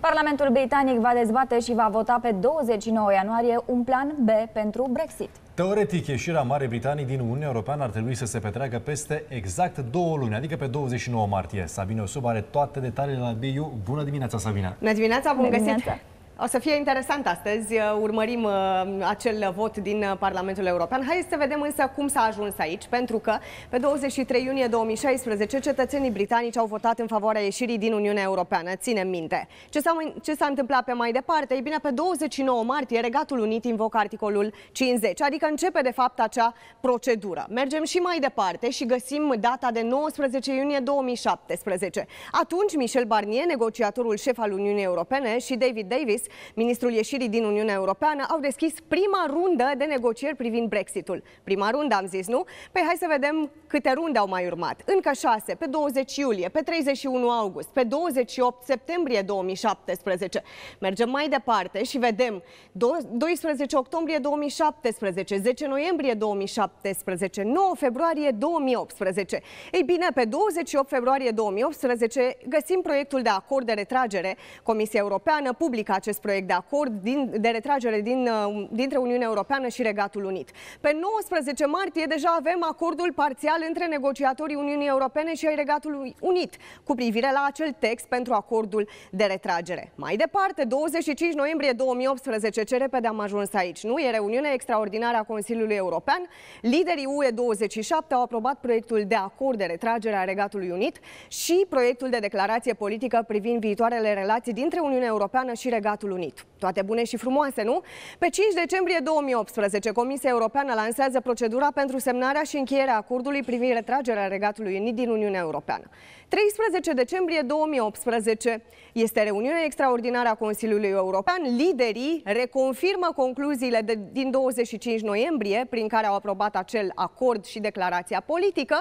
Parlamentul britanic va dezbate și va vota pe 29 ianuarie un plan B pentru Brexit. Teoretic, ieșirea Marii Britanii din Uniunea Europeană ar trebui să se petreacă peste exact două luni, adică pe 29 martie. Sabine Osub are toate detaliile la BIU. Bună dimineața, Sabina! Bună dimineața, bun găsit! Dimineața. O să fie interesant astăzi. Urmărim uh, acel vot din Parlamentul European. Hai să vedem însă cum s-a ajuns aici, pentru că pe 23 iunie 2016 cetățenii britanici au votat în favoarea ieșirii din Uniunea Europeană. Ținem minte. Ce s-a întâmplat pe mai departe? Ei bine, pe 29 martie Regatul Unit invocă articolul 50, adică începe de fapt acea procedură. Mergem și mai departe și găsim data de 19 iunie 2017. Atunci Michel Barnier, negociatorul șef al Uniunii Europene și David Davis ministrul ieșirii din Uniunea Europeană, au deschis prima rundă de negocieri privind Brexitul. Prima rundă, am zis, nu? Păi hai să vedem câte runde au mai urmat. Încă șase, pe 20 iulie, pe 31 august, pe 28 septembrie 2017. Mergem mai departe și vedem 12 octombrie 2017, 10 noiembrie 2017, 9 februarie 2018. Ei bine, pe 28 februarie 2018 găsim proiectul de acord de retragere. Comisia Europeană publică acest acest proiect de acord din, de retragere din, uh, dintre Uniunea Europeană și Regatul Unit. Pe 19 martie deja avem acordul parțial între negociatorii Uniunii Europene și ai Regatului Unit cu privire la acel text pentru acordul de retragere. Mai departe, 25 noiembrie 2018, ce repede am ajuns aici, nu? E reuniunea extraordinară a Consiliului European. Liderii UE27 au aprobat proiectul de acord de retragere a Regatului Unit și proiectul de declarație politică privind viitoarele relații dintre Uniunea Europeană și Regatul Statul Unit. Toate bune și frumoase, nu? Pe 5 decembrie 2018, Comisia Europeană lansează procedura pentru semnarea și încheierea acordului privind retragerea Regatului Unit din Uniunea Europeană. 13 decembrie 2018 este reuniunea extraordinară a Consiliului European. Liderii reconfirmă concluziile de, din 25 noiembrie, prin care au aprobat acel acord și declarația politică,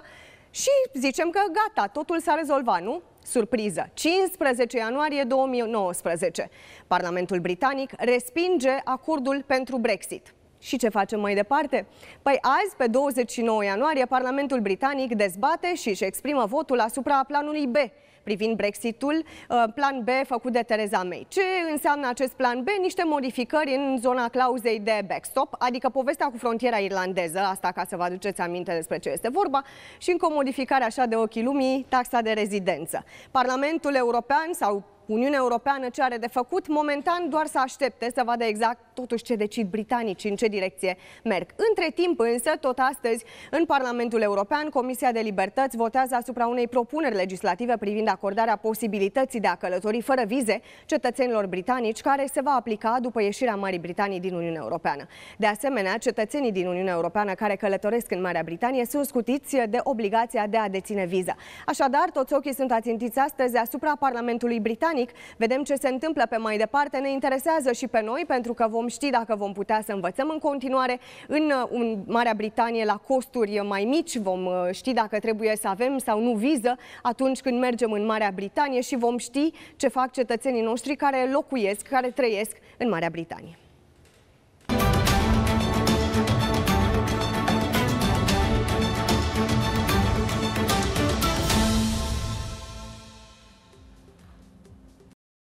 și zicem că gata, totul s-a rezolvat, nu? Surpriză! 15 ianuarie 2019. Parlamentul britanic respinge acordul pentru Brexit. Și ce facem mai departe? Păi azi, pe 29 ianuarie, Parlamentul Britanic dezbate și își exprimă votul asupra planului B privind Brexitul, uh, plan B făcut de Theresa May. Ce înseamnă acest plan B? Niște modificări în zona clauzei de backstop, adică povestea cu frontiera irlandeză, asta ca să vă aduceți aminte despre ce este vorba, și încă o modificare așa de ochii lumii, taxa de rezidență. Parlamentul European sau Uniunea Europeană ce are de făcut momentan doar să aștepte să vadă exact totuși ce decid britanicii, în ce direcție merg. Între timp însă, tot astăzi, în Parlamentul European, Comisia de Libertăți votează asupra unei propuneri legislative privind acordarea posibilității de a călători fără vize cetățenilor britanici care se va aplica după ieșirea Marii Britanii din Uniunea Europeană. De asemenea, cetățenii din Uniunea Europeană care călătoresc în Marea Britanie sunt scutiți de obligația de a deține viză. Așadar, toți ochii sunt ațintiți astăzi asupra Parlamentului Britanic britanic. Vedem ce se întâmplă pe mai departe. Ne interesează și pe noi pentru că vom ști dacă vom putea să învățăm în continuare în, în uh, Marea Britanie la costuri mai mici. Vom uh, ști dacă trebuie să avem sau nu viză atunci când mergem în Marea Britanie și vom ști ce fac cetățenii noștri care locuiesc, care trăiesc în Marea Britanie.